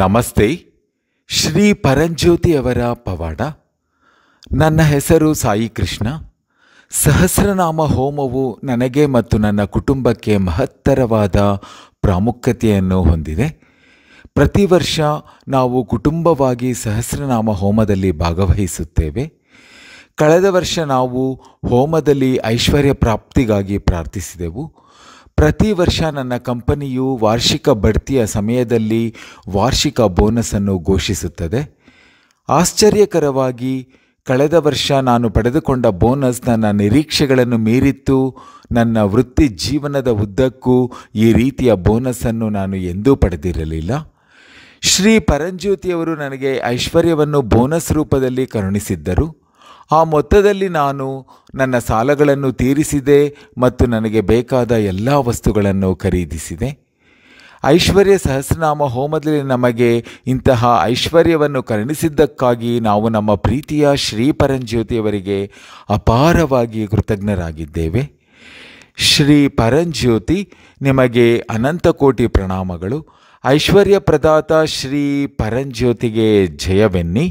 ನಮಸ್ತೆ ಶ್ರೀ ಅವರ ಪವಾಡ ನನ್ನ ಹೆಸರು ಸಾಯಿ ಕೃಷ್ಣ ಸಹಸ್ರನಾಮ ಹೋಮವು ನನಗೆ ಮತ್ತು ನನ್ನ ಕುಟುಂಬಕ್ಕೆ ಮಹತ್ತರವಾದ ಪ್ರಾಮುಖ್ಯತೆಯನ್ನು ಹೊಂದಿದೆ ಪ್ರತಿ ವರ್ಷ ನಾವು ಕುಟುಂಬವಾಗಿ ಸಹಸ್ರನಾಮ ಹೋಮದಲ್ಲಿ ಭಾಗವಹಿಸುತ್ತೇವೆ ಕಳೆದ ವರ್ಷ ನಾವು ಹೋಮದಲ್ಲಿ ಐಶ್ವರ್ಯ ಪ್ರಾಪ್ತಿಗಾಗಿ ಪ್ರಾರ್ಥಿಸಿದೆವು ಪ್ರತಿ ವರ್ಷ ನನ್ನ ಕಂಪನಿಯು ವಾರ್ಷಿಕ ಬಡ್ತಿಯ ಸಮಯದಲ್ಲಿ ವಾರ್ಷಿಕ ಬೋನಸನ್ನು ಘೋಷಿಸುತ್ತದೆ ಆಶ್ಚರ್ಯಕರವಾಗಿ ಕಳೆದ ವರ್ಷ ನಾನು ಪಡೆದುಕೊಂಡ ಬೋನಸ್ ನನ್ನ ನಿರೀಕ್ಷೆಗಳನ್ನು ಮೀರಿತ್ತು ನನ್ನ ವೃತ್ತಿ ಜೀವನದ ಉದ್ದಕ್ಕೂ ಈ ರೀತಿಯ ಬೋನಸ್ಸನ್ನು ನಾನು ಎಂದೂ ಪಡೆದಿರಲಿಲ್ಲ ಶ್ರೀ ಪರಂಜ್ಯೋತಿಯವರು ನನಗೆ ಐಶ್ವರ್ಯವನ್ನು ಬೋನಸ್ ರೂಪದಲ್ಲಿ ಕರುಣಿಸಿದ್ದರು ಆ ಮೊತ್ತದಲ್ಲಿ ನಾನು ನನ್ನ ಸಾಲಗಳನ್ನು ತೀರಿಸಿದೆ ಮತ್ತು ನನಗೆ ಬೇಕಾದ ಎಲ್ಲ ವಸ್ತುಗಳನ್ನು ಖರೀದಿಸಿದೆ ಐಶ್ವರ್ಯ ಸಹಸ್ರನಾಮ ಹೋಮದಲ್ಲಿ ನಮಗೆ ಇಂತಹ ಐಶ್ವರ್ಯವನ್ನು ಕರುಣಿಸಿದ್ದಕ್ಕಾಗಿ ನಾವು ನಮ್ಮ ಪ್ರೀತಿಯ ಶ್ರೀ ಪರಂಜ್ಯೋತಿಯವರಿಗೆ ಅಪಾರವಾಗಿ ಕೃತಜ್ಞರಾಗಿದ್ದೇವೆ ಶ್ರೀ ಪರಂಜ್ಯೋತಿ ನಿಮಗೆ ಅನಂತ ಕೋಟಿ ಪ್ರಣಾಮಗಳು ಐಶ್ವರ್ಯ ಪ್ರದಾತ ಶ್ರೀ ಪರಂಜ್ಯೋತಿಗೆ ಜಯವೆನ್ನಿ